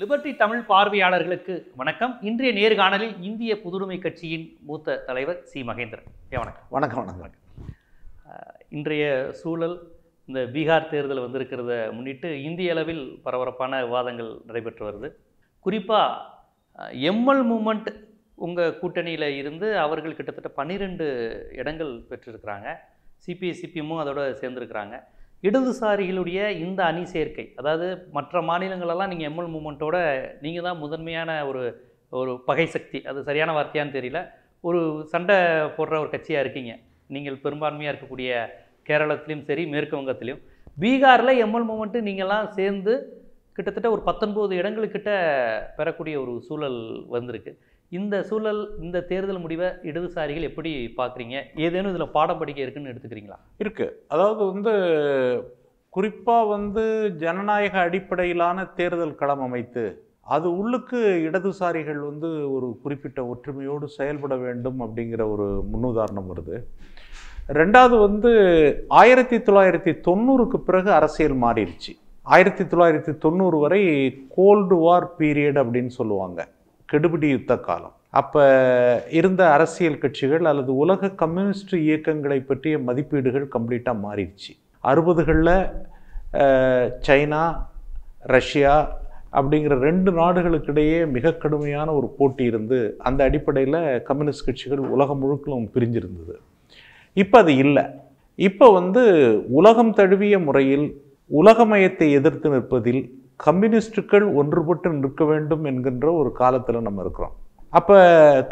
Liberty Tamil பார்வையாளர்களுக்கு வணக்கம் இன்றைய நேர்காணலில் இந்திய புதுமை கட்சியின் மூத்த தலைவர் சி மகேந்திரன் வணக்கம் வணக்கம் வணக்கம் இன்றைய சூழல் இந்த பீகார் தேர்தல் வந்திருக்கிறத முன்னிட்டு இந்திய அளவில் பரபரப்பான விவாதங்கள் நடைபெற்று வருது குறிப்பாக எம்எல் மூமெண்ட் உங்கள் கூட்டணியில் இருந்து அவர்கள் கிட்டத்தட்ட பன்னிரெண்டு இடங்கள் பெற்றிருக்கிறாங்க சிபிஐ சிபிஎம்மும் அதோடு சேர்ந்துருக்கிறாங்க இடதுசாரிகளுடைய இந்த அணி சேர்க்கை அதாவது மற்ற மாநிலங்களெல்லாம் நீங்கள் எம்எல் மூமெண்ட்டோட நீங்கள் தான் முதன்மையான ஒரு ஒரு பகை சக்தி அது சரியான வார்த்தையான்னு தெரியல ஒரு சண்டை போடுற ஒரு கட்சியாக இருக்கீங்க நீங்கள் பெரும்பான்மையாக இருக்கக்கூடிய கேரளத்துலேயும் சரி மேற்கு வங்கத்துலேயும் பீகாரில் எம்எல் மூமெண்ட்டு நீங்கள்லாம் சேர்ந்து கிட்டத்தட்ட ஒரு பத்தொன்பது இடங்களுக்கிட்ட பெறக்கூடிய ஒரு சூழல் வந்திருக்கு இந்த சூழல் இந்த தேர்தல் முடிவை இடதுசாரிகள் எப்படி பார்க்குறீங்க ஏதேனும் இதில் பாடம் படிக்க இருக்குன்னு எடுத்துக்கிறீங்களா இருக்குது அதாவது வந்து குறிப்பாக வந்து ஜனநாயக அடிப்படையிலான தேர்தல் களம் அமைத்து அது உள்ளுக்கு இடதுசாரிகள் வந்து ஒரு குறிப்பிட்ட ஒற்றுமையோடு செயல்பட வேண்டும் அப்படிங்கிற ஒரு முன்னுதாரணம் வருது ரெண்டாவது வந்து ஆயிரத்தி தொள்ளாயிரத்தி தொண்ணூறுக்கு பிறகு அரசியல் மாறிடுச்சு ஆயிரத்தி தொள்ளாயிரத்தி தொண்ணூறு வரை கோல்டு வார் பீரியட் அப்படின்னு சொல்லுவாங்க கெடுபிடி யுத்த காலம் அப்போ இருந்த அரசியல் கட்சிகள் அல்லது உலக கம்யூனிஸ்ட் இயக்கங்களை பற்றிய மதிப்பீடுகள் கம்ப்ளீட்டாக மாறிடுச்சு அறுபதுகளில் சைனா ரஷ்யா அப்படிங்கிற ரெண்டு நாடுகளுக்கிடையே மிக கடுமையான ஒரு போட்டி இருந்து அந்த அடிப்படையில் கம்யூனிஸ்ட் கட்சிகள் உலகம் முழுக்களும் பிரிஞ்சிருந்தது இப்போ அது இல்லை இப்போ வந்து உலகம் தழுவிய முறையில் உலகமயத்தை எதிர்த்து நிற்பதில் கம்யூனிஸ்டுகள் ஒன்றுபட்டு நிற்க வேண்டும் என்கின்ற ஒரு காலத்தில் நம்ம இருக்கிறோம் அப்போ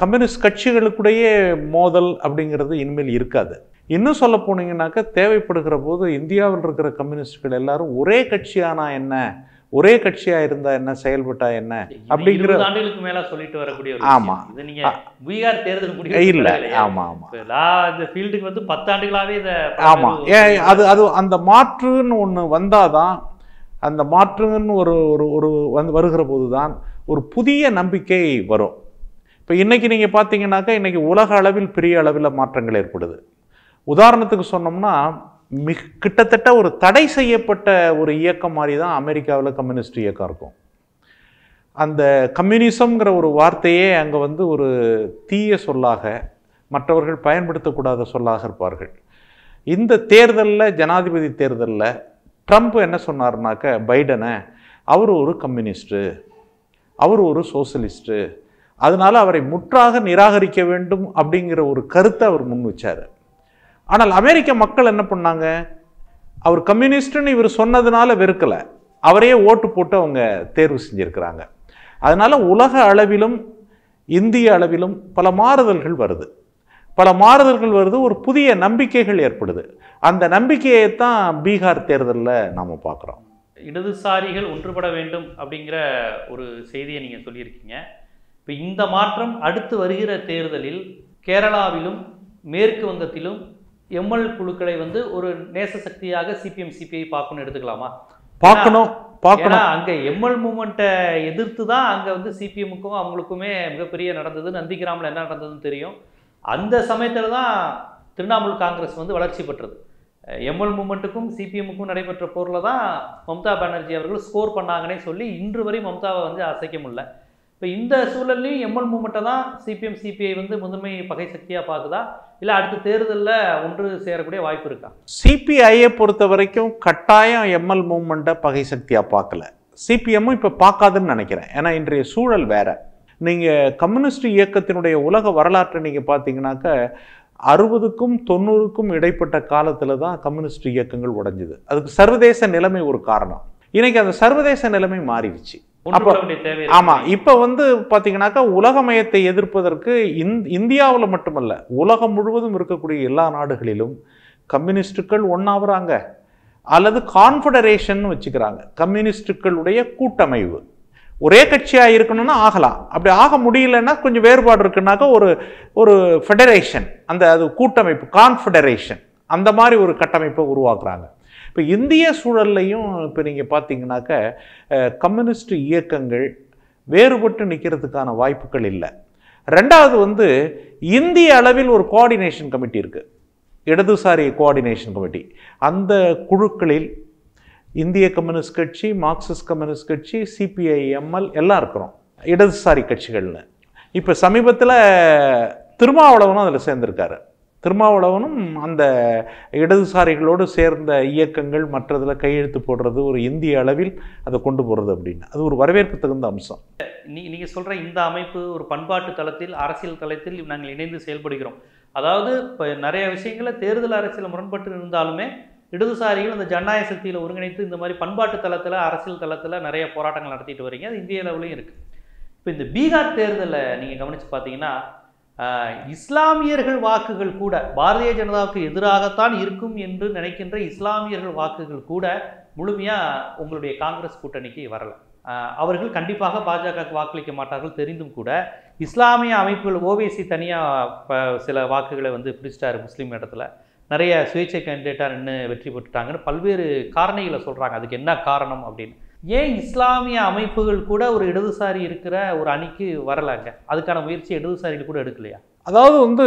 கம்யூனிஸ்ட் கட்சிகளுக்குடையே மோதல் அப்படிங்கிறது இனிமேல் இருக்காது இன்னும் சொல்ல போனீங்கன்னாக்கா தேவைப்படுகிற போது இந்தியாவில் இருக்கிற கம்யூனிஸ்டுகள் எல்லாரும் ஒரே கட்சியானா என்ன ஒரே கட்சியா இருந்தா என்ன செயல்பட்டா என்ன அப்படிங்கிற ஆண்டுகளுக்கு மேல சொல்லிட்டு வரக்கூடிய ஆமா பீகார் தேர்தல் இல்ல ஆமா ஆமா இந்த ஃபீல்டுக்கு வந்து பத்தாண்டுகளாவே இதை ஆமா அது அது அந்த மாற்றுன்னு ஒண்ணு வந்தாதான் அந்த மாற்றம்னு ஒரு ஒரு ஒரு வந்து வருகிற போது தான் ஒரு புதிய நம்பிக்கை வரும் இப்போ இன்றைக்கி நீங்கள் பார்த்தீங்கன்னாக்கா இன்றைக்கி உலக அளவில் பெரிய அளவில் மாற்றங்கள் ஏற்படுது உதாரணத்துக்கு சொன்னோம்னா மிக கிட்டத்தட்ட ஒரு தடை செய்யப்பட்ட ஒரு இயக்கம் மாதிரி தான் அமெரிக்காவில் கம்யூனிஸ்ட் இயக்கம் இருக்கும் அந்த கம்யூனிசம்ங்கிற ஒரு வார்த்தையே அங்கே வந்து ஒரு தீய சொல்லாக மற்றவர்கள் பயன்படுத்தக்கூடாத சொல்லாக இருப்பார்கள் இந்த தேர்தலில் ஜனாதிபதி தேர்தலில் ட்ரம்ப் என்ன சொன்னார்னாக்க பைடனை அவர் ஒரு கம்யூனிஸ்ட்டு அவர் ஒரு சோசலிஸ்ட்டு அதனால் அவரை முற்றாக நிராகரிக்க வேண்டும் அப்படிங்கிற ஒரு கருத்தை அவர் முன் வச்சார் ஆனால் அமெரிக்க மக்கள் என்ன பண்ணாங்க அவர் கம்யூனிஸ்ட்டுன்னு இவர் சொன்னதுனால வெறுக்கலை அவரையே ஓட்டு போட்டு அவங்க தேர்வு செஞ்சுருக்கிறாங்க அதனால் உலக அளவிலும் இந்திய அளவிலும் பல மாறுதல்கள் வருது பல மாறுதல்கள் வருது ஒரு புதிய நம்பிக்கைகள் ஏற்படுது அந்த நம்பிக்கையை தான் பீகார் தேர்தலில் நாம் பார்க்குறோம் இடதுசாரிகள் ஒன்றுபட வேண்டும் அப்படிங்கிற ஒரு செய்தியை நீங்கள் சொல்லியிருக்கீங்க இப்போ இந்த மாற்றம் அடுத்து வருகிற தேர்தலில் கேரளாவிலும் மேற்கு வங்கத்திலும் எம்எல் குழுக்களை வந்து ஒரு நேச சக்தியாக சிபிஎம் சிபிஐ பார்க்கணும் எடுத்துக்கலாமா பார்க்கணும் பார்க்கணும் அங்கே எம்எல் மூமெண்ட்டை எதிர்த்து தான் அங்கே வந்து சிபிஎம்முக்கும் அவங்களுக்குமே மிகப்பெரிய நடந்தது நந்திகிராமில் என்ன நடந்ததுன்னு தெரியும் அந்த சமயத்தில் தான் திரிணாமுல் காங்கிரஸ் வந்து வளர்ச்சி பெற்றது எம்எல் மூமெண்ட்டுக்கும் சிபிஎம்முக்கும் நடைபெற்ற போரில் தான் மம்தா பானர்ஜி அவர்கள் ஸ்கோர் பண்ணாங்கன்னே சொல்லி இன்று வரை மம்தாவை வந்து அசைக்க முடியல இப்போ இந்த சூழல்லையும் எம்எல் மூமெண்ட்டை தான் சிபிஎம் சிபிஐ வந்து முதன்மை பகை சக்தியாக பார்க்குதா இல்லை அடுத்த தேர்தலில் ஒன்று சேரக்கூடிய வாய்ப்பு இருக்கா சிபிஐயை பொறுத்த வரைக்கும் கட்டாயம் எம்எல் மூமெண்ட்டை பகை சக்தியாக பார்க்கல சிபிஎம்மும் இப்போ பார்க்காதுன்னு நினைக்கிறேன் ஏன்னா இன்றைய சூழல் வேறு நீங்கள் கம்யூனிஸ்ட் இயக்கத்தினுடைய உலக வரலாற்றை நீங்கள் பார்த்தீங்கன்னாக்க அறுபதுக்கும் தொண்ணூறுக்கும் இடைப்பட்ட காலத்தில் தான் கம்யூனிஸ்ட் இயக்கங்கள் உடஞ்சிது அதுக்கு சர்வதேச நிலைமை ஒரு காரணம் இன்னைக்கு அந்த சர்வதேச நிலைமை மாறிடுச்சு அப்போ ஆமாம் இப்போ வந்து பார்த்தீங்கன்னாக்கா உலகமயத்தை எதிர்ப்பதற்கு இந் இந்தியாவில் மட்டுமல்ல உலகம் முழுவதும் இருக்கக்கூடிய எல்லா நாடுகளிலும் கம்யூனிஸ்டுகள் ஒன்றாவுறாங்க அல்லது கான்ஃபெடரேஷன் வச்சுக்கிறாங்க கம்யூனிஸ்டுகளுடைய கூட்டமைவு ஒரே கட்சியாக இருக்கணும்னா ஆகலாம் அப்படி ஆக முடியலன்னா கொஞ்சம் வேறுபாடு இருக்குனாக்கா ஒரு ஒரு ஃபெடரேஷன் அந்த அது கூட்டமைப்பு கான்ஃபெடரேஷன் அந்த மாதிரி ஒரு கட்டமைப்பை உருவாக்குறாங்க இப்போ இந்திய சூழல்லையும் இப்போ நீங்கள் பார்த்தீங்கன்னாக்க கம்யூனிஸ்ட் இயக்கங்கள் வேறுபட்டு நிற்கிறதுக்கான வாய்ப்புகள் இல்லை ரெண்டாவது வந்து இந்திய அளவில் ஒரு கோஆர்டினேஷன் கமிட்டி இருக்குது இடதுசாரி கோஆர்டினேஷன் கமிட்டி அந்த குழுக்களில் இந்திய கம்யூனிஸ்ட் கட்சி மார்க்சிஸ்ட் கம்யூனிஸ்ட் கட்சி சிபிஐஎம்எல் எல்லாம் இருக்கிறோம் இடதுசாரி கட்சிகள்னு இப்போ சமீபத்தில் திருமாவளவனும் அதில் சேர்ந்துருக்காரு திருமாவளவனும் அந்த இடதுசாரிகளோடு சேர்ந்த இயக்கங்கள் மற்றதில் கையெழுத்து போடுறது ஒரு இந்திய அளவில் அதை கொண்டு போகிறது அப்படின்னு அது ஒரு வரவேற்பு தகுந்த அம்சம் நீ நீங்கள் சொல்கிற இந்த அமைப்பு ஒரு பண்பாட்டு தளத்தில் அரசியல் தளத்தில் நாங்கள் இணைந்து செயல்படுகிறோம் அதாவது இப்போ நிறைய விஷயங்களை தேர்தல் அரசியல் முரண்பட்டு இருந்தாலுமே இடதுசாரிகள் அந்த ஜனநாயக சக்தியில் ஒருங்கிணைத்து இந்த மாதிரி பண்பாட்டு தளத்தில் அரசியல் தளத்தில் நிறைய போராட்டங்கள் நடத்திட்டு வரீங்க அது இந்திய லெவலையும் இருக்குது இப்போ இந்த பீகார் தேர்தலை நீங்கள் கவனித்து பார்த்தீங்கன்னா இஸ்லாமியர்கள் வாக்குகள் கூட பாரதிய ஜனதாவுக்கு எதிராகத்தான் இருக்கும் என்று நினைக்கின்ற இஸ்லாமியர்கள் வாக்குகள் கூட முழுமையாக உங்களுடைய காங்கிரஸ் கூட்டணிக்கு வரலை அவர்கள் கண்டிப்பாக பாஜக வாக்களிக்க மாட்டார்கள் தெரிந்தும் கூட இஸ்லாமிய அமைப்புகள் ஓபிசி தனியாக சில வாக்குகளை வந்து பிரிச்சிட்டார் முஸ்லீம் இடத்துல நிறைய சுயேட்சை கேண்டிடேட்டாக நின்று வெற்றி பெற்றுட்டாங்கன்னு பல்வேறு காரணிகளை சொல்கிறாங்க அதுக்கு என்ன காரணம் அப்படின்னு ஏன் இஸ்லாமிய அமைப்புகள் கூட ஒரு இடதுசாரி இருக்கிற ஒரு அணிக்கு வரலாங்க அதுக்கான முயற்சி இடதுசாரிகள் கூட எடுக்கலையா அதாவது வந்து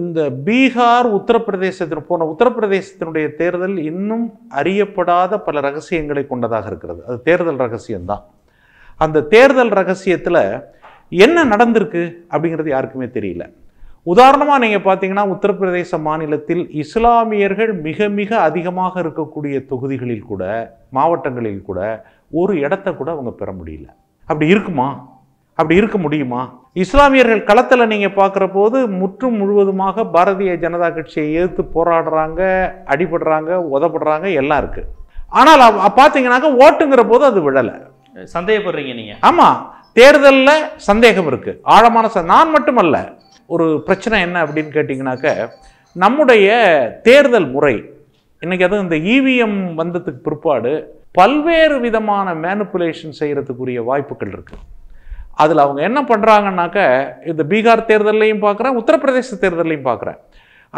இந்த பீகார் உத்தரப்பிரதேசத்தின் போன உத்தரப்பிரதேசத்தினுடைய தேர்தல் இன்னும் அறியப்படாத பல ரகசியங்களை கொண்டதாக இருக்கிறது அது தேர்தல் ரகசியம்தான் அந்த தேர்தல் ரகசியத்தில் என்ன நடந்திருக்கு அப்படிங்கிறது யாருக்குமே தெரியல உதாரணமாக நீங்கள் பார்த்தீங்கன்னா உத்தரப்பிரதேச மாநிலத்தில் இஸ்லாமியர்கள் மிக மிக அதிகமாக இருக்கக்கூடிய தொகுதிகளில் கூட மாவட்டங்களில் கூட ஒரு இடத்த கூட அவங்க பெற முடியல அப்படி இருக்குமா அப்படி இருக்க முடியுமா இஸ்லாமியர்கள் களத்தில் நீங்கள் பார்க்குற போது முற்றும் முழுவதுமாக பாரதிய ஜனதா கட்சியை எதிர்த்து போராடுறாங்க அடிபடுறாங்க உதப்படுறாங்க எல்லாம் இருக்குது ஆனால் பார்த்தீங்கன்னாக்க ஓட்டுங்கிற போது அது விழலை சந்தேகப்படுறீங்க நீங்கள் ஆமாம் தேர்தலில் சந்தேகம் இருக்குது ஆழமான ச நான் மட்டுமல்ல ஒரு பிரச்சனை என்ன அப்படின்னு கேட்டிங்கனாக்க நம்முடைய தேர்தல் முறை இன்றைக்கி அதுவும் இந்த இவிஎம் e வந்ததுக்கு பிற்பாடு பல்வேறு விதமான மேனுப்புலேஷன் செய்கிறதுக்குரிய வாய்ப்புகள் இருக்குது அதில் அவங்க என்ன பண்ணுறாங்கன்னாக்க இந்த பீகார் தேர்தல்லையும் பார்க்குறேன் உத்தரப்பிரதேச தேர்தல்லையும் பார்க்குறேன்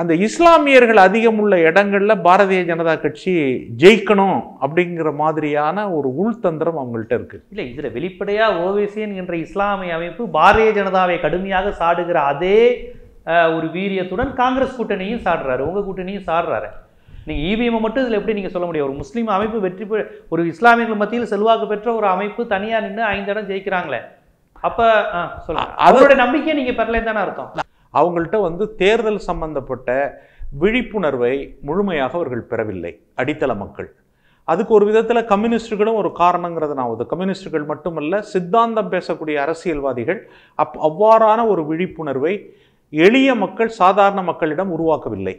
அந்த இஸ்லாமியர்கள் அதிகம் உள்ள இடங்களில் பாரதிய ஜனதா கட்சி ஜெயிக்கணும் அப்படிங்கிற மாதிரியான ஒரு உள்தந்திரம் அவங்கள்ட்ட இருக்கு இல்லை இதில் வெளிப்படையாக ஓவேசியன் என்கின்ற இஸ்லாமிய அமைப்பு பாரதிய ஜனதாவை கடுமையாக சாடுகிற அதே ஒரு வீரியத்துடன் காங்கிரஸ் கூட்டணியும் சாடுறாரு உங்கள் கூட்டணியும் சாடுறாரு நீங்கள் இபிஎம்மை மட்டும் இதில் எப்படி நீங்கள் சொல்ல முடியும் ஒரு முஸ்லீம் அமைப்பு வெற்றி ஒரு இஸ்லாமியர்கள் மத்தியில் செல்வாக்கு பெற்ற ஒரு அமைப்பு தனியாக நின்று ஐந்து இடம் ஜெயிக்கிறாங்களே அப்போ சொல்லுங்கள் அவருடைய நம்பிக்கையை நீங்கள் பெறலேன்னு தானே அர்த்தம் அவங்கள்ட்ட வந்து தேர்தல் சம்பந்தப்பட்ட விழிப்புணர்வை முழுமையாக அவர்கள் பெறவில்லை அடித்தள மக்கள் அதுக்கு ஒரு விதத்தில் கம்யூனிஸ்டுகளும் ஒரு காரணங்கிறது நான் ஒரு கம்யூனிஸ்டுகள் மட்டுமல்ல சித்தாந்தம் பேசக்கூடிய அரசியல்வாதிகள் அப் அவ்வாறான ஒரு விழிப்புணர்வை எளிய மக்கள் சாதாரண மக்களிடம் உருவாக்கவில்லை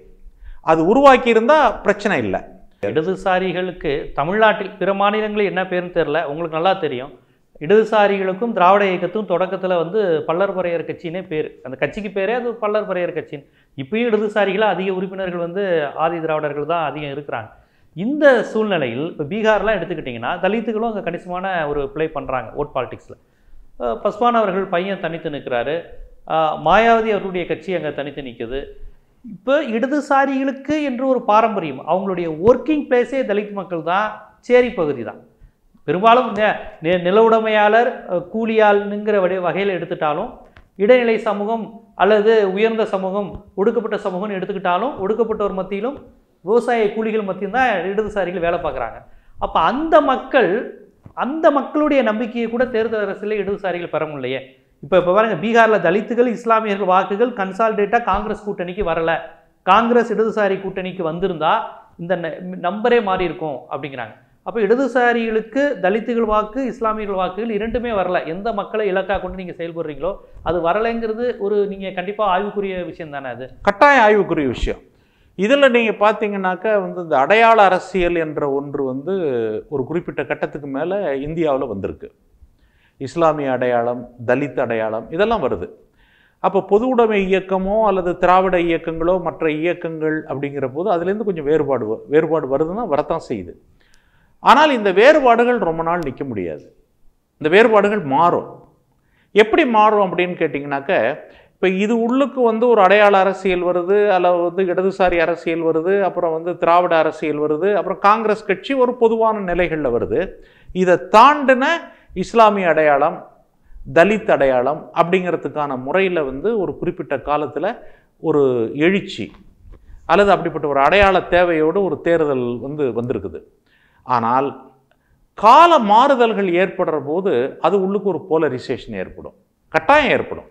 அது உருவாக்கியிருந்தால் பிரச்சனை இல்லை இடதுசாரிகளுக்கு தமிழ்நாட்டில் பிற மாநிலங்களில் என்ன பேருன்னு தெரில உங்களுக்கு நல்லா தெரியும் இடதுசாரிகளுக்கும் திராவிட இயக்கத்தும் தொடக்கத்தில் வந்து பல்லர் பறையர் கட்சின்னே பேர் அந்த கட்சிக்கு பேரே அது பல்லர் பறையர் கட்சின்னு இப்பயும் இடதுசாரிகளாக அதிக உறுப்பினர்கள் வந்து ஆதி திராவிடர்கள் தான் அதிகம் இருக்கிறாங்க இந்த சூழ்நிலையில் இப்போ பீகார்லாம் எடுத்துக்கிட்டிங்கன்னா தலித்துகளும் அங்கே கணிசமான ஒரு பிளே பண்ணுறாங்க ஓட் பாலிட்டிக்ஸில் பஸ்வான் அவர்கள் பையன் தனித்து நிற்கிறாரு மாயாவதி அவர்களுடைய கட்சி அங்கே தனித்து நிற்குது இப்போ இடதுசாரிகளுக்கு என்று ஒரு பாரம்பரியம் அவங்களுடைய ஒர்க்கிங் பிளேஸே தலித் மக்கள் தான் சேரி பகுதி தான் பெரும்பாலும் நிலவுடைமையாளர் கூலியாளுங்கிற வகையில் எடுத்துட்டாலும் இடைநிலை சமூகம் அல்லது உயர்ந்த சமூகம் ஒடுக்கப்பட்ட சமூகம்னு எடுத்துக்கிட்டாலும் ஒடுக்கப்பட்டோர் மத்தியிலும் விவசாய கூலிகள் மத்தியும் தான் இடதுசாரிகள் வேலை பார்க்குறாங்க அப்போ அந்த மக்கள் அந்த மக்களுடைய நம்பிக்கையை கூட தேர்தல் அரசில் இடதுசாரிகள் பெற முடியலையே இப்போ இப்போ பாருங்கள் பீகாரில் தலித்துகள் இஸ்லாமியர்கள் வாக்குகள் கன்சால்டேட்டாக காங்கிரஸ் கூட்டணிக்கு வரலை காங்கிரஸ் இடதுசாரி கூட்டணிக்கு வந்திருந்தா இந்த நம்பரே மாறி இருக்கும் அப்படிங்கிறாங்க அப்போ இடதுசாரிகளுக்கு தலித்துகள் வாக்கு இஸ்லாமியர்கள் வாக்குகள் இரண்டுமே வரல எந்த மக்களை இலக்காக கொண்டு நீங்கள் செயல்படுறீங்களோ அது வரலைங்கிறது ஒரு நீங்கள் கண்டிப்பாக ஆய்வுக்குரிய விஷயம் தானே அது கட்டாய ஆய்வுக்குரிய விஷயம் இதில் நீங்கள் பார்த்தீங்கன்னாக்கா வந்து இந்த அடையாள அரசியல் என்ற ஒன்று வந்து ஒரு குறிப்பிட்ட கட்டத்துக்கு மேலே இந்தியாவில் வந்திருக்கு இஸ்லாமிய அடையாளம் தலித் அடையாளம் இதெல்லாம் வருது அப்போ பொது உடைமை இயக்கமோ அல்லது திராவிட இயக்கங்களோ மற்ற இயக்கங்கள் அப்படிங்கிற போது அதுலேருந்து கொஞ்சம் வேறுபாடு வேறுபாடு வருதுன்னா வரத்தான் செய்யுது ஆனால் இந்த வேறுபாடுகள் ரொம்ப நாள் நிற்க முடியாது இந்த வேறுபாடுகள் மாறும் எப்படி மாறும் அப்படின்னு கேட்டிங்கனாக்க இப்போ இது உள்ளுக்கு வந்து ஒரு அடையாள அரசியல் வருது அல்லது வந்து இடதுசாரி அரசியல் வருது அப்புறம் வந்து திராவிட அரசியல் வருது அப்புறம் காங்கிரஸ் கட்சி ஒரு பொதுவான நிலைகளில் வருது இதை தாண்டின இஸ்லாமிய அடையாளம் தலித் அடையாளம் அப்படிங்கிறதுக்கான முறையில் வந்து ஒரு குறிப்பிட்ட காலத்தில் ஒரு எழுச்சி அல்லது அப்படிப்பட்ட ஒரு அடையாள தேவையோடு ஒரு தேர்தல் வந்து வந்திருக்குது ஆனால் கால மாறுதல்கள் ஏற்படுற போது அது உள்ளுக்கு ஒரு போலரிசேஷன் ஏற்படும் கட்டாயம் ஏற்படும்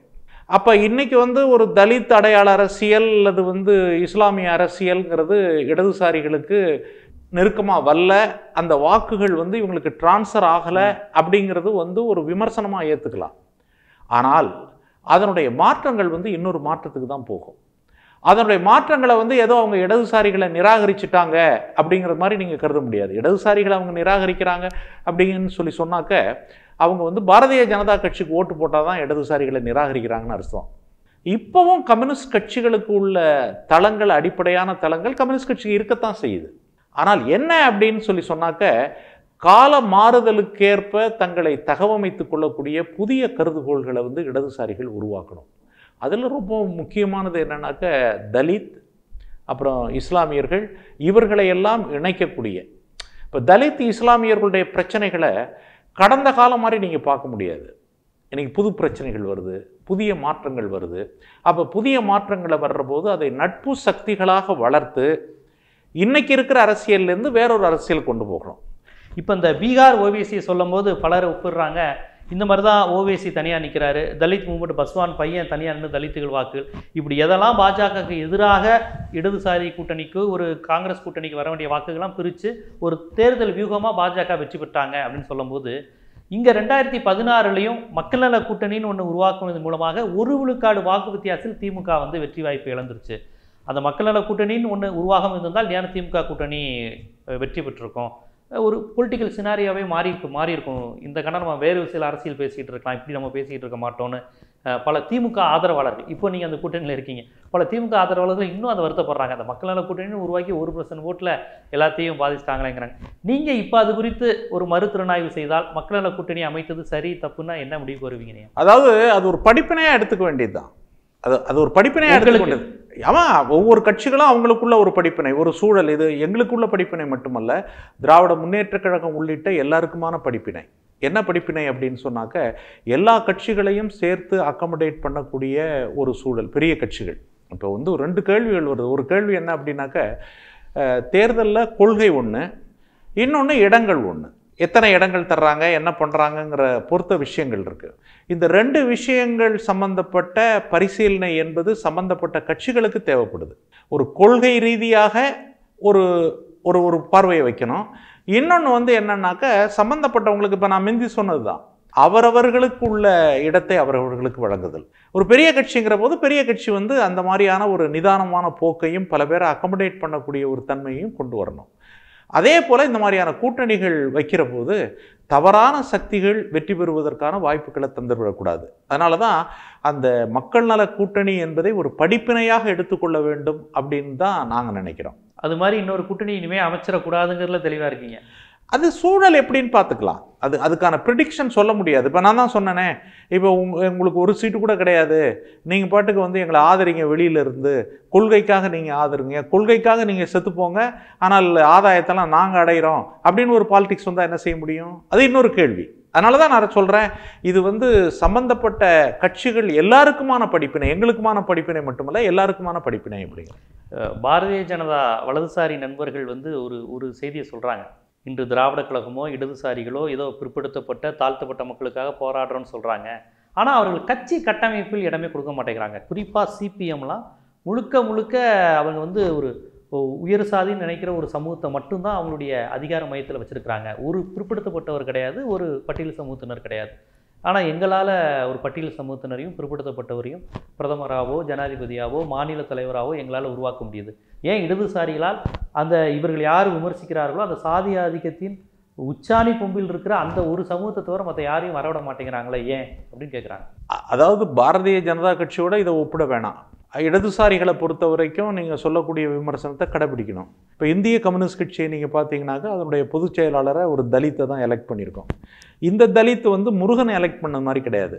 அப்போ இன்றைக்கி வந்து ஒரு தலித் அடையாள அரசியல் அல்லது வந்து இஸ்லாமிய அரசியல்ங்கிறது இடதுசாரிகளுக்கு நெருக்கமாக வரல அந்த வாக்குகள் வந்து இவங்களுக்கு டிரான்ஸ்ஃபர் ஆகலை அப்படிங்கிறது வந்து ஒரு விமர்சனமாக ஏற்றுக்கலாம் ஆனால் அதனுடைய மாற்றங்கள் வந்து இன்னொரு மாற்றத்துக்கு தான் போகும் அதனுடைய மாற்றங்களை வந்து ஏதோ அவங்க இடதுசாரிகளை நிராகரிச்சுட்டாங்க அப்படிங்கிற மாதிரி நீங்கள் கருத முடியாது இடதுசாரிகளை அவங்க நிராகரிக்கிறாங்க அப்படின்னு சொல்லி சொன்னாக்க அவங்க வந்து பாரதிய ஜனதா கட்சிக்கு ஓட்டு போட்டால் தான் இடதுசாரிகளை நிராகரிக்கிறாங்கன்னு அர்த்தம் இப்போவும் கம்யூனிஸ்ட் கட்சிகளுக்கு உள்ள தளங்கள் அடிப்படையான தளங்கள் கம்யூனிஸ்ட் கட்சிக்கு இருக்கத்தான் செய்யுது ஆனால் என்ன அப்படின்னு சொல்லி சொன்னாக்க கால மாறுதலுக்கேற்ப தங்களை தகவமைத்து கொள்ளக்கூடிய புதிய கருதுகோள்களை வந்து இடதுசாரிகள் உருவாக்கணும் அதில் ரொம்ப முக்கியமானது என்னன்னாக்க தலித் அப்புறம் இஸ்லாமியர்கள் இவர்களை எல்லாம் இணைக்கக்கூடிய இப்போ தலித் இஸ்லாமியர்களுடைய பிரச்சனைகளை கடந்த காலம் மாதிரி நீங்கள் பார்க்க முடியாது இன்றைக்கி புது பிரச்சனைகள் வருது புதிய மாற்றங்கள் வருது அப்போ புதிய மாற்றங்களை வர்றபோது அதை நட்பு சக்திகளாக வளர்த்து இன்றைக்கி இருக்கிற அரசியல்லேருந்து வேறொரு அரசியல் கொண்டு போகிறோம் இப்போ இந்த பீகார் ஓபிசி சொல்லும் போது பலர் ஒப்பிடுறாங்க இந்த மாதிரி தான் ஓவேசி தனியாக நிற்கிறாரு தலித் மூமெண்ட் பஸ்வான் பையன் தனியாக நின்று தலித்துகள் வாக்குகள் இப்படி எதெல்லாம் பாஜகவுக்கு எதிராக இடதுசாரி கூட்டணிக்கு ஒரு காங்கிரஸ் கூட்டணிக்கு வர வேண்டிய வாக்குகள்லாம் பிரித்து ஒரு தேர்தல் வியூகமாக பாஜக வெற்றி பெற்றாங்க அப்படின்னு சொல்லும்போது இங்கே ரெண்டாயிரத்தி பதினாறுலையும் மக்கள் நல கூட்டணின்னு ஒன்று உருவாக்குவதன் மூலமாக ஒரு விழுக்காடு வாக்கு வித்தியாசத்தில் திமுக வந்து வெற்றி வாய்ப்பு இழந்துருச்சு அந்த மக்கள் நல கூட்டணின்னு ஒன்று உருவாகம் இருந்திருந்தால் ஏன் திமுக கூட்டணி வெற்றி பெற்றிருக்கோம் ஒரு பொலிட்டிக்கல் சினாரியாவே மாறி மாறி இருக்கும் இந்த கண்ண நம்ம வேறு சில அரசியல் பேசிகிட்டு இருக்கலாம் இப்படி நம்ம பேசிகிட்டு இருக்க மாட்டோம்னு பல திமுக ஆதரவாளர்கள் இப்போ நீங்கள் அந்த கூட்டணியில் இருக்கீங்க பல திமுக ஆதரவாளர்கள் இன்னும் அதை வருத்தப்படுறாங்க அந்த மக்கள் நல கூட்டணி உருவாக்கி ஒரு பர்சன்ட் ஓட்டில் எல்லாத்தையும் பாதிச்சிட்டாங்களேங்கிறாங்க நீங்கள் இப்போ அது குறித்து ஒரு மறுத்திறனாய்வு செய்தால் மக்கள் நல கூட்டணி அமைத்தது சரி தப்புன்னா என்ன முடிவுக்கு வருவீங்க அதாவது அது ஒரு படிப்பினையாக எடுத்துக்க வேண்டியது தான் அது அது ஒரு படிப்பினை எடுத்துக்கொண்டது ஆமாம் ஒவ்வொரு கட்சிகளும் அவங்களுக்குள்ள ஒரு படிப்பினை ஒரு சூழல் இது எங்களுக்குள்ள படிப்பினை மட்டுமல்ல திராவிட முன்னேற்றக் கழகம் உள்ளிட்ட எல்லாருக்குமான படிப்பினை என்ன படிப்பினை அப்படின்னு சொன்னாக்க எல்லா கட்சிகளையும் சேர்த்து அக்கமடேட் பண்ணக்கூடிய ஒரு சூழல் பெரிய கட்சிகள் இப்போ வந்து ரெண்டு கேள்விகள் வருது ஒரு கேள்வி என்ன அப்படின்னாக்க தேர்தலில் கொள்கை ஒன்று இன்னொன்று இடங்கள் ஒன்று எத்தனை இடங்கள் தர்றாங்க என்ன பண்ணுறாங்கங்கிற பொறுத்த விஷயங்கள் இருக்குது இந்த ரெண்டு விஷயங்கள் சம்பந்தப்பட்ட பரிசீலனை என்பது சம்பந்தப்பட்ட கட்சிகளுக்கு தேவைப்படுது ஒரு கொள்கை ரீதியாக ஒரு ஒரு ஒரு பார்வையை வைக்கணும் இன்னொன்று வந்து என்னன்னாக்க சம்மந்தப்பட்டவங்களுக்கு இப்போ நான் மிந்தி சொன்னது தான் அவரவர்களுக்கு உள்ள இடத்தை அவரவர்களுக்கு வழங்குதல் ஒரு பெரிய கட்சிங்கிற போது பெரிய கட்சி வந்து அந்த மாதிரியான ஒரு நிதானமான போக்கையும் பல பேரை அக்கமடேட் பண்ணக்கூடிய ஒரு தன்மையும் கொண்டு வரணும் அதே போல் இந்த மாதிரியான கூட்டணிகள் வைக்கிற போது தவறான சக்திகள் வெற்றி பெறுவதற்கான வாய்ப்புகளை தந்துவிடக்கூடாது அதனால தான் அந்த மக்கள் நல கூட்டணி என்பதை ஒரு படிப்பினையாக எடுத்துக்கொள்ள வேண்டும் அப்படின்னு தான் நாங்கள் நினைக்கிறோம் அது மாதிரி இன்னொரு கூட்டணி இனிமேல் அமைச்சிடக்கூடாதுங்கிறதுல தெளிவாக இருக்கீங்க அது சூழல் எப்படின்னு பார்த்துக்கலாம் அது அதுக்கான ப்ரிடிக்ஷன் சொல்ல முடியாது இப்போ நான் தான் சொன்னேனே இப்போ உங் உங்களுக்கு ஒரு சீட்டு கூட கிடையாது நீங்கள் பாட்டுக்கு வந்து எங்களை ஆதரிங்க வெளியிலேருந்து கொள்கைக்காக நீங்கள் ஆதரிங்க கொள்கைக்காக நீங்கள் செத்துப்போங்க ஆனால் ஆதாயத்தெல்லாம் நாங்கள் அடைகிறோம் அப்படின்னு ஒரு பாலிடிக்ஸ் வந்தால் என்ன செய்ய முடியும் அது இன்னொரு கேள்வி அதனால தான் நான் சொல்கிறேன் இது வந்து சம்பந்தப்பட்ட கட்சிகள் எல்லாருக்குமான படிப்பினை எங்களுக்குமான படிப்பினை மட்டுமல்ல எல்லாருக்குமான படிப்பினை அப்படிங்கிற பாரதிய ஜனதா வலதுசாரி நண்பர்கள் வந்து ஒரு ஒரு செய்தியை சொல்கிறாங்க இன்று திராவிட கழகமோ இடதுசாரிகளோ ஏதோ பிற்படுத்தப்பட்ட தாழ்த்தப்பட்ட மக்களுக்காக போராடுறோன்னு சொல்கிறாங்க ஆனால் அவர்கள் கட்சி கட்டமைப்பில் இடமே கொடுக்க மாட்டேங்கிறாங்க குறிப்பாக சிபிஎம்லாம் முழுக்க முழுக்க அவங்க வந்து ஒரு உயர் சாதின்னு நினைக்கிற ஒரு சமூகத்தை மட்டும்தான் அவங்களுடைய அதிகார மையத்தில் வச்சுருக்கிறாங்க ஒரு பிற்படுத்தப்பட்டவர் கிடையாது ஒரு பட்டியல் சமூகத்தினர் கிடையாது ஆனால் எங்களால் ஒரு பட்டியல் சமூகத்தினரையும் பிற்படுத்தப்பட்டவரையும் பிரதமராகவோ ஜனாதிபதியாகவோ மாநில தலைவராகவோ எங்களால் உருவாக்க முடியுது ஏன் இடதுசாரிகளால் அந்த இவர்கள் யார் விமர்சிக்கிறார்களோ அந்த சாதி ஆதிக்கத்தின் உச்சாணி பொம்பில் இருக்கிற அந்த ஒரு சமூகத்தை தவிர மற்ற யாரையும் வரவிட மாட்டேங்கிறாங்களே ஏன் அப்படின்னு கேட்குறாங்க அதாவது பாரதிய ஜனதா கட்சியோட இதை ஒப்பிட வேணாம் இடதுசாரிகளை பொறுத்த வரைக்கும் நீங்கள் சொல்லக்கூடிய விமர்சனத்தை கடைபிடிக்கணும் இப்போ இந்திய கம்யூனிஸ்ட் கட்சியை நீங்கள் பார்த்தீங்கன்னாக்கா அதனுடைய பொதுச் செயலாளரை ஒரு தலித்தை தான் எலெக்ட் பண்ணியிருக்கோம் இந்த தலித் வந்து முருகனை எலெக்ட் பண்ண மாதிரி கிடையாது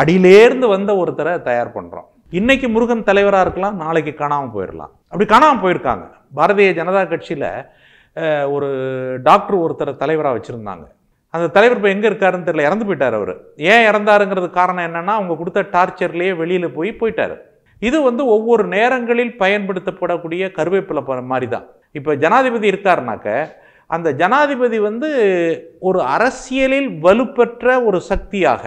அடியிலேருந்து வந்த ஒருத்தரை தயார் பண்ணுறோம் இன்னைக்கு முருகன் தலைவராக இருக்கலாம் நாளைக்கு காணாமல் போயிடலாம் அப்படி காணாமல் போயிருக்காங்க பாரதிய ஜனதா கட்சியில் ஒரு டாக்டர் ஒருத்தரை தலைவராக வச்சுருந்தாங்க அந்த தலைவர் இப்போ எங்கே இருக்காருன்னு தெரியல இறந்து போயிட்டார் அவர் ஏன் இறந்தாருங்கிறது காரணம் என்னென்னா அவங்க கொடுத்த டார்ச்சர்லேயே வெளியில் போய் போயிட்டார் இது வந்து ஒவ்வொரு நேரங்களில் பயன்படுத்தப்படக்கூடிய கருவேப்பிலை மாதிரி தான் இப்போ ஜனாதிபதி இருக்காருனாக்க அந்த ஜனாதிபதி வந்து ஒரு அரசியலில் வலுப்பெற்ற ஒரு சக்தியாக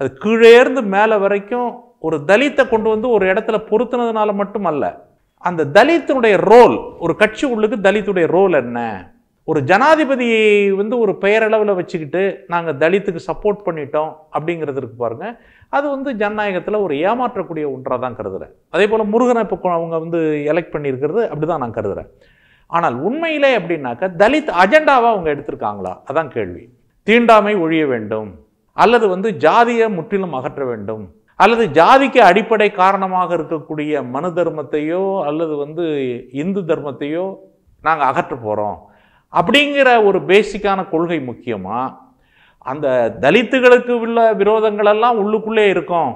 அது கீழேர்ந்து மேலே வரைக்கும் ஒரு தலித்தை கொண்டு வந்து ஒரு இடத்துல பொருத்தினதுனால அல்ல அந்த தலித்தினுடைய ரோல் ஒரு கட்சி உள்ளுக்கு தலித்துடைய ரோல் என்ன ஒரு ஜனாதிபதியை வந்து ஒரு பெயரளவில் வச்சுக்கிட்டு நாங்கள் தலித்துக்கு சப்போர்ட் பண்ணிட்டோம் அப்படிங்கிறதுக்கு பாருங்கள் அது வந்து ஜனநாயகத்தில் ஒரு ஏமாற்றக்கூடிய ஒன்றாக தான் கருதுகிறேன் அதே போல் முருகனை இப்போ அவங்க வந்து எலெக்ட் பண்ணியிருக்கிறது அப்படி தான் நான் கருதுகிறேன் ஆனால் உண்மையிலே அப்படின்னாக்க தலித் அஜெண்டாவாக அவங்க எடுத்திருக்காங்களா அதான் கேள்வி தீண்டாமை ஒழிய வேண்டும் அல்லது வந்து ஜாதியை முற்றிலும் அகற்ற வேண்டும் அல்லது ஜாதிக்கு அடிப்படை காரணமாக இருக்கக்கூடிய மனு தர்மத்தையோ அல்லது வந்து இந்து தர்மத்தையோ நாங்கள் அகற்ற போகிறோம் அப்படிங்கிற ஒரு பேசிக்கான கொள்கை முக்கியமாக அந்த தலித்துகளுக்கு உள்ள விரோதங்களெல்லாம் உள்ளுக்குள்ளே இருக்கும்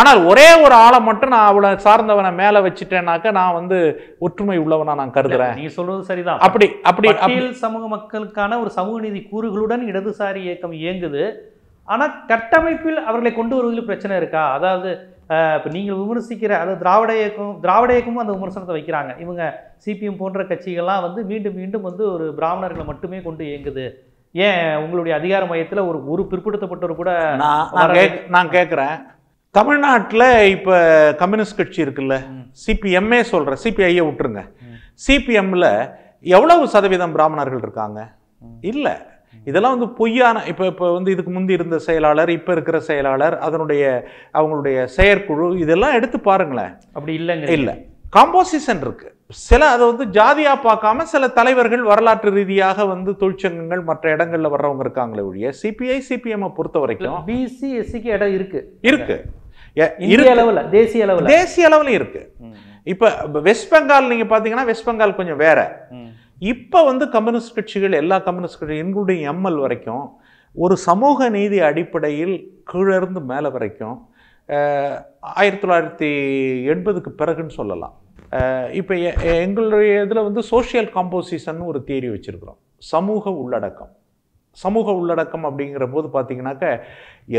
ஆனால் ஒரே ஒரு ஆளை மட்டும் நான் அவளை சார்ந்தவனை மேலே வச்சுட்டேனாக்க நான் வந்து ஒற்றுமை உள்ளவனா நான் கருதுறேன் நீ சொல்வது சரிதான் அப்படி அப்படி பட்டியல் சமூக மக்களுக்கான ஒரு சமூக நீதி கூறுகளுடன் இடதுசாரி இயக்கம் இயங்குது ஆனால் கட்டமைப்பில் அவர்களை கொண்டு வருவதில் பிரச்சனை இருக்கா அதாவது இப்போ நீங்கள் விமர்சிக்கிற அதாவது திராவிட இயக்கம் திராவிட இயக்கமும் அந்த விமர்சனத்தை வைக்கிறாங்க இவங்க சிபிஎம் போன்ற கட்சிகள்லாம் வந்து மீண்டும் மீண்டும் வந்து ஒரு பிராமணர்களை மட்டுமே கொண்டு இயங்குது ஏன் உங்களுடைய அதிகார மையத்தில் ஒரு ஒரு பிற்படுத்தப்பட்டவர் கூட நான் நான் கேட்குறேன் தமிழ்நாட்டில் இப்போ கம்யூனிஸ்ட் கட்சி இருக்குல்ல சிபிஎம்ஏ சொல்கிற சிபிஐயை விட்டுருங்க சிபிஎம்மில் எவ்வளவு சதவீதம் பிராமணர்கள் இருக்காங்க இல்லை இதெல்லாம் வந்து பொய்யான இப்போ இப்போ வந்து இதுக்கு முந்தி இருந்த செயலாளர் இப்போ இருக்கிற செயலாளர் அதனுடைய அவங்களுடைய செயற்குழு இதெல்லாம் எடுத்து பாருங்களேன் அப்படி இல்லைங்க இல்லை காம்போசிஷன் இருக்குது சில அதை வந்து ஜாதியாக பார்க்காம சில தலைவர்கள் வரலாற்று ரீதியாக வந்து தொழிற்சங்கங்கள் மற்ற இடங்களில் வர்றவங்க இருக்காங்களே ஒழிய சிபிஐ சிபிஎம்மை பொறுத்த வரைக்கும் பிசிஎஸ்சிக்கு இடம் இருக்கு இருக்கு இந்திய அளவில் தேசிய அளவில் தேசிய அளவில் இருக்கு இப்போ வெஸ்ட் பெங்கால் நீங்கள் பார்த்தீங்கன்னா வெஸ்ட் பெங்கால் கொஞ்சம் வேற இப்போ வந்து கம்யூனிஸ்ட் கட்சிகள் எல்லா கம்யூனிஸ்ட் கட்சிகள் எங்களுடைய எம்எல் வரைக்கும் ஒரு சமூக நீதி அடிப்படையில் கீழிருந்து மேலே வரைக்கும் ஆயிரத்தி தொள்ளாயிரத்தி எண்பதுக்கு பிறகுன்னு சொல்லலாம் இப்போ எங்களுடைய இதில் வந்து சோஷியல் காம்போசிஷன் ஒரு தியரி வச்சுருக்குறோம் சமூக உள்ளடக்கம் சமூக உள்ளடக்கம் அப்படிங்கிற போது பார்த்தீங்கன்னாக்க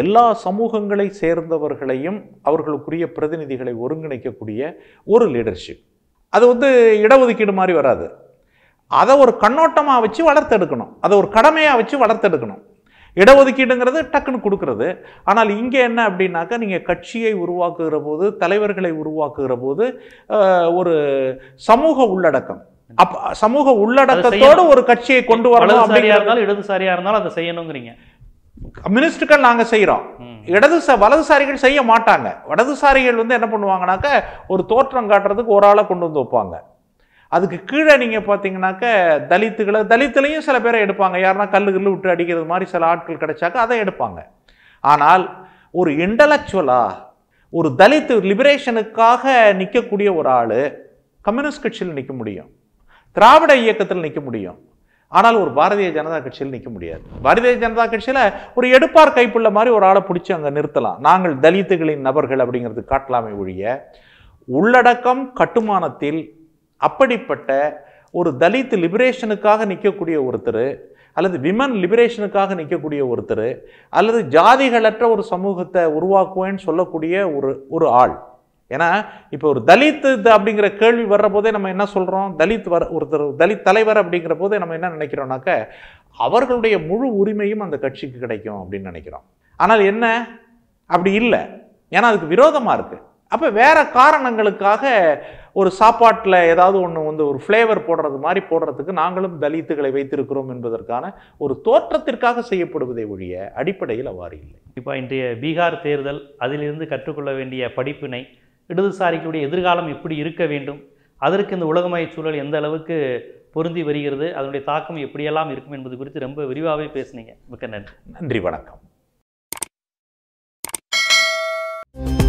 எல்லா சமூகங்களை சேர்ந்தவர்களையும் அவர்களுக்குரிய பிரதிநிதிகளை ஒருங்கிணைக்கக்கூடிய ஒரு லீடர்ஷிப் அது வந்து இடஒதுக்கீடு மாதிரி வராது அதை ஒரு கண்ணோட்டமாக வச்சு வளர்த்தெடுக்கணும் அதை ஒரு கடமையாக வச்சு வளர்த்தெடுக்கணும் இடஒதுக்கீடுங்கிறது டக்குன்னு கொடுக்குறது ஆனால் இங்கே என்ன அப்படின்னாக்கா நீங்கள் கட்சியை உருவாக்குகிற போது தலைவர்களை உருவாக்குகிற போது ஒரு சமூக உள்ளடக்கம் அப்ப சமூக உள்ளடக்கத்தோடு ஒரு கட்சியை கொண்டு வரணும் இருந்தாலும் இடதுசாரியா இருந்தாலும் அதை செய்யணுங்கிறீங்க கம்யூனிஸ்டுகள் நாங்க செய்யறோம் இடதுசா வலதுசாரிகள் செய்ய மாட்டாங்க வடதுசாரிகள் வந்து என்ன பண்ணுவாங்கனாக்க ஒரு தோற்றம் காட்டுறதுக்கு ஒரு ஆளை கொண்டு வந்து வைப்பாங்க அதுக்கு கீழே நீங்க பாத்தீங்கன்னாக்க தலித்துகளை தலித்துலையும் சில பேரை எடுப்பாங்க யாருன்னா கல்லு கல்லு விட்டு அடிக்கிறது மாதிரி சில ஆட்கள் கிடைச்சாக்க அதை எடுப்பாங்க ஆனால் ஒரு இன்டலக்சுவலா ஒரு தலித்து லிபரேஷனுக்காக நிற்கக்கூடிய ஒரு ஆள் கம்யூனிஸ்ட் கட்சியில் நிற்க முடியும் திராவிட இயக்கத்தில் நிற்க முடியும் ஆனால் ஒரு பாரதிய ஜனதா கட்சியில் நிற்க முடியாது பாரதிய ஜனதா கட்சியில் ஒரு எடுப்பார் கைப்புள்ள மாதிரி ஒரு ஆளை பிடிச்சி அங்கே நிறுத்தலாம் நாங்கள் தலித்துகளின் நபர்கள் அப்படிங்கிறது காட்டலாமே ஒழிய உள்ளடக்கம் கட்டுமானத்தில் அப்படிப்பட்ட ஒரு தலித் லிபரேஷனுக்காக நிற்கக்கூடிய ஒருத்தர் அல்லது விமன் லிபரேஷனுக்காக நிற்கக்கூடிய ஒருத்தர் அல்லது ஜாதிகளற்ற ஒரு சமூகத்தை உருவாக்குவேன்னு சொல்லக்கூடிய ஒரு ஒரு ஆள் ஏன்னா இப்போ ஒரு தலித் அப்படிங்கிற கேள்வி வர்ற போதே நம்ம என்ன சொல்கிறோம் தலித் வர ஒருத்தர் தலித் தலைவர் அப்படிங்கிற போதே நம்ம என்ன நினைக்கிறோம்னாக்க அவர்களுடைய முழு உரிமையும் அந்த கட்சிக்கு கிடைக்கும் அப்படின்னு நினைக்கிறோம் ஆனால் என்ன அப்படி இல்லை ஏன்னா அதுக்கு விரோதமாக இருக்குது அப்போ வேறு காரணங்களுக்காக ஒரு சாப்பாட்டில் ஏதாவது ஒன்று வந்து ஒரு ஃப்ளேவர் போடுறது மாதிரி போடுறதுக்கு நாங்களும் தலித்துகளை வைத்திருக்கிறோம் என்பதற்கான ஒரு தோற்றத்திற்காக செய்யப்படுவதை ஒழிய அடிப்படையில் அவ்வாறு இல்லை இப்போ இன்றைய பீகார் தேர்தல் அதிலிருந்து கற்றுக்கொள்ள வேண்டிய படிப்பினை இடதுசாரிகளுடைய எதிர்காலம் எப்படி இருக்க வேண்டும் அதற்கு இந்த உலகமய சூழல் எந்த அளவுக்கு பொருந்தி வருகிறது அதனுடைய தாக்கம் எப்படியெல்லாம் இருக்கும் என்பது குறித்து ரொம்ப விரிவாகவே பேசுனீங்க மிக்க நன்றி நன்றி வணக்கம்